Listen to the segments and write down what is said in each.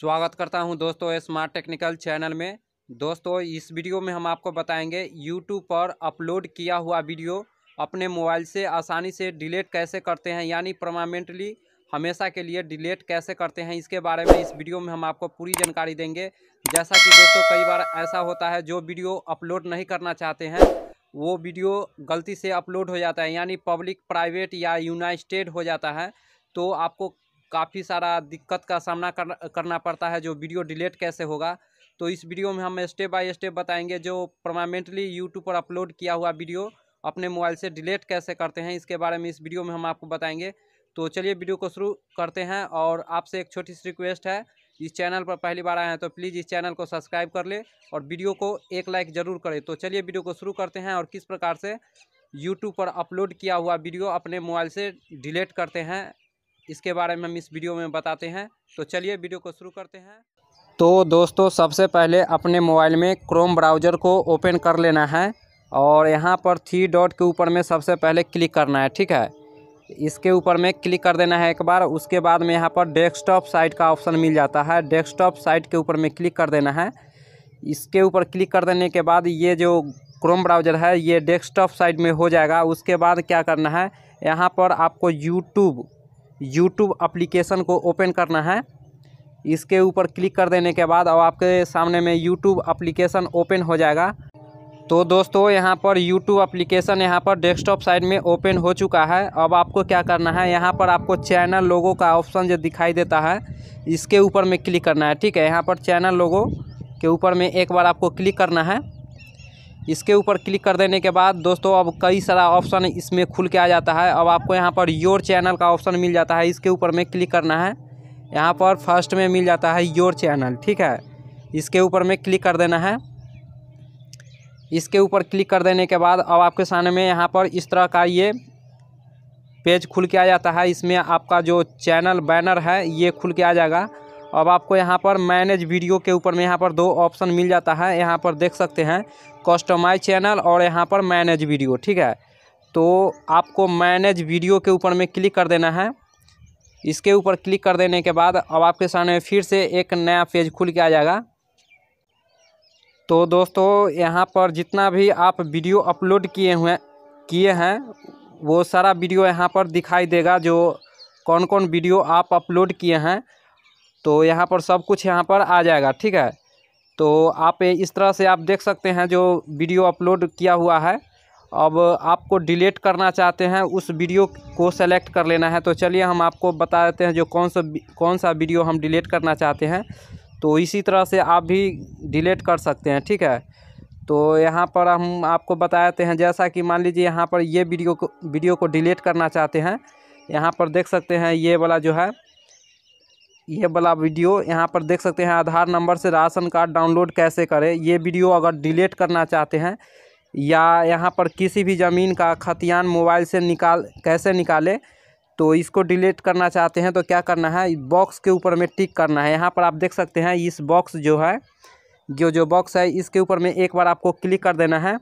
स्वागत करता हूं दोस्तों स्मार्ट टेक्निकल चैनल में दोस्तों इस वीडियो में हम आपको बताएंगे यूट्यूब पर अपलोड किया हुआ वीडियो अपने मोबाइल से आसानी से डिलीट कैसे करते हैं यानी परमानेंटली हमेशा के लिए डिलीट कैसे करते हैं इसके बारे में इस वीडियो में हम आपको पूरी जानकारी देंगे जैसा कि दोस्तों कई बार ऐसा होता है जो वीडियो अपलोड नहीं करना चाहते हैं वो वीडियो गलती से अपलोड हो जाता है यानी पब्लिक प्राइवेट या यूनाइटेड हो जाता है तो आपको काफ़ी सारा दिक्कत का सामना कर, करना पड़ता है जो वीडियो डिलीट कैसे होगा तो इस वीडियो में हम स्टेप बाय स्टेप बताएंगे जो परमानेंटली यूट्यूब पर अपलोड किया हुआ वीडियो अपने मोबाइल से डिलीट कैसे करते हैं इसके बारे में इस वीडियो में हम आपको बताएंगे तो चलिए वीडियो को शुरू करते हैं और आपसे एक छोटी सी रिक्वेस्ट है इस चैनल पर पहली बार आए हैं तो प्लीज़ इस चैनल को सब्सक्राइब कर ले और वीडियो को एक लाइक ज़रूर करें तो चलिए वीडियो को शुरू करते हैं और किस प्रकार से यूट्यूब पर अपलोड किया हुआ वीडियो अपने मोबाइल से डिलीट करते हैं इसके बारे में हम इस वीडियो में बताते हैं तो चलिए वीडियो को शुरू करते हैं तो दोस्तों सबसे पहले अपने मोबाइल में क्रोम ब्राउज़र को ओपन कर लेना है और यहाँ पर थ्री डॉट के ऊपर में सबसे पहले क्लिक करना है ठीक है इसके ऊपर में क्लिक कर देना है एक बार उसके बाद में यहाँ पर डेस्कटॉप साइट का ऑप्शन मिल जाता है डेस्कटॉप साइट के ऊपर में क्लिक कर देना है इसके ऊपर क्लिक कर देने के बाद ये जो क्रोम ब्राउज़र है ये डेस्कटॉप साइट में हो जाएगा उसके बाद क्या करना है यहाँ पर आपको यूट्यूब यूट्यूब अप्लीकेशन को ओपन करना है इसके ऊपर क्लिक कर देने के बाद अब आपके सामने में यूट्यूब अप्लीकेशन ओपन हो जाएगा तो दोस्तों यहाँ पर YouTube एप्लीकेशन यहाँ पर डेस्कटॉप साइड में ओपन हो चुका है अब आपको क्या करना है यहाँ पर आपको चैनल लोगों का ऑप्शन जो दिखाई देता है इसके ऊपर में क्लिक करना है ठीक है यहाँ पर चैनल लोगों के ऊपर में एक बार आपको क्लिक करना है इसके ऊपर क्लिक कर देने के बाद दोस्तों अब कई सारा ऑप्शन इसमें खुल के आ जाता है अब आपको यहाँ पर योर चैनल का ऑप्शन मिल जाता है इसके ऊपर में क्लिक करना है यहाँ पर फर्स्ट में मिल जाता है योर चैनल ठीक है इसके ऊपर में क्लिक कर देना है इसके ऊपर क्लिक कर देने के बाद अब आपके सामने में यहाँ पर इस तरह का ये पेज खुल के आ जाता है इसमें आपका जो चैनल बैनर है ये खुल के आ जाएगा अब आपको यहाँ पर मैनेज वीडियो के ऊपर में यहाँ पर दो ऑप्शन मिल जाता है यहाँ पर देख सकते हैं कस्टमाइज चैनल और यहाँ पर मैनेज वीडियो ठीक है तो आपको मैनेज वीडियो के ऊपर में क्लिक कर देना है इसके ऊपर क्लिक कर देने के बाद अब आपके सामने फिर से एक नया पेज खुल के आ जाएगा तो दोस्तों यहाँ पर जितना भी आप वीडियो अपलोड किए हुए किए हैं वो सारा वीडियो यहाँ पर दिखाई देगा जो कौन कौन वीडियो आप अपलोड किए हैं तो यहाँ पर सब कुछ यहाँ पर आ जाएगा ठीक है तो आप इस तरह से आप देख सकते हैं जो वीडियो अपलोड किया हुआ है अब आपको डिलीट करना चाहते हैं उस वीडियो को सेलेक्ट कर लेना है तो चलिए हम आपको बता देते हैं जो कौन सा कौन सा वीडियो हम डिलीट करना चाहते हैं तो इसी तरह से आप भी डिलीट कर सकते हैं ठीक है तो यहाँ पर हम आपको बता देते हैं जैसा कि मान लीजिए यहाँ पर ये वीडियो को वीडियो को डिलीट करना चाहते हैं यहाँ पर देख सकते हैं ये वाला जो है ये वाला वीडियो यहाँ पर देख सकते हैं आधार नंबर से राशन कार्ड डाउनलोड कैसे करें ये वीडियो अगर डिलीट करना चाहते हैं या यहाँ पर किसी भी ज़मीन का खतियान मोबाइल से निकाल कैसे निकाले तो इसको डिलीट करना चाहते हैं तो क्या करना है बॉक्स के ऊपर में टिक करना है यहाँ पर आप देख सकते हैं इस बॉक्स जो है जो जो बॉक्स है इसके ऊपर में एक बार आपको क्लिक कर देना है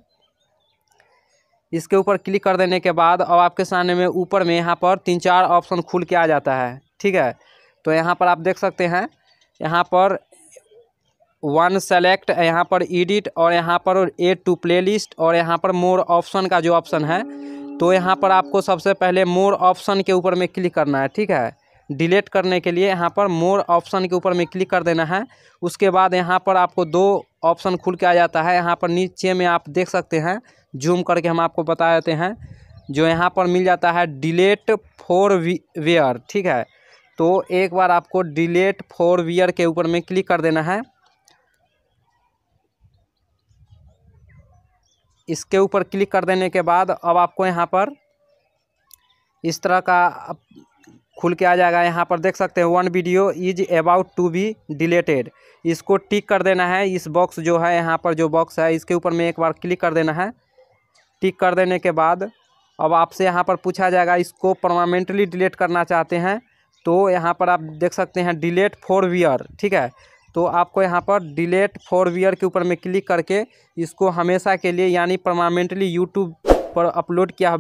इसके ऊपर क्लिक कर देने के बाद अब आपके सामने में ऊपर में यहाँ पर तीन चार ऑप्शन खुल के आ जाता है ठीक है तो यहाँ पर आप देख सकते हैं यहाँ पर वन सेलेक्ट यहाँ पर एडिट और यहाँ पर ए टू प्ले लिस्ट और यहाँ पर मोर ऑप्शन का जो ऑप्शन है तो यहाँ पर आपको सबसे पहले मोर ऑप्शन के ऊपर में क्लिक करना है ठीक है डिलीट करने के लिए यहाँ पर मोर ऑप्शन के ऊपर में क्लिक कर देना है उसके बाद यहाँ पर आपको दो ऑप्शन खुल के आ जाता है यहाँ पर नीचे में आप देख सकते हैं जूम करके हम आपको बता देते हैं जो यहाँ पर मिल जाता है डिलेट फोर वेयर ठीक है तो एक बार आपको डिलेट फोर वियर के ऊपर में क्लिक कर देना है इसके ऊपर क्लिक कर देने के बाद अब आपको यहाँ पर इस तरह का खुल के आ जाएगा यहाँ पर देख सकते हैं one video is about to be deleted इसको टिक कर देना है इस बॉक्स जो है यहाँ पर जो बॉक्स है इसके ऊपर में एक बार क्लिक कर देना है टिक कर देने के बाद अब आपसे यहाँ पर पूछा जाएगा इसको परमानेंटली डिलीट करना चाहते हैं तो यहाँ पर आप देख सकते हैं डिलेट फोर वीयर ठीक है तो आपको यहाँ पर डिलेट फोर वीयर के ऊपर में क्लिक करके इसको हमेशा के लिए यानी परमानेंटली यूट्यूब पर अपलोड किया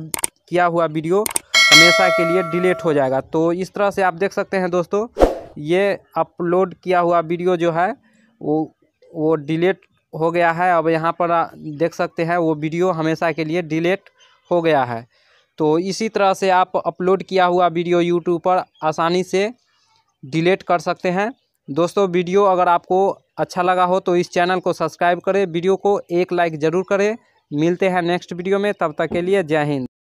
किया हुआ वीडियो हमेशा के लिए डिलीट हो जाएगा तो इस तरह से आप देख सकते हैं दोस्तों ये अपलोड किया हुआ वीडियो जो है वो वो डिलीट हो गया है अब यहाँ पर देख सकते हैं वो वीडियो हमेशा के लिए डिलीट हो गया है तो इसी तरह से आप अपलोड किया हुआ वीडियो यूट्यूब पर आसानी से डिलीट कर सकते हैं दोस्तों वीडियो अगर आपको अच्छा लगा हो तो इस चैनल को सब्सक्राइब करें वीडियो को एक लाइक ज़रूर करें मिलते हैं नेक्स्ट वीडियो में तब तक के लिए जय हिंद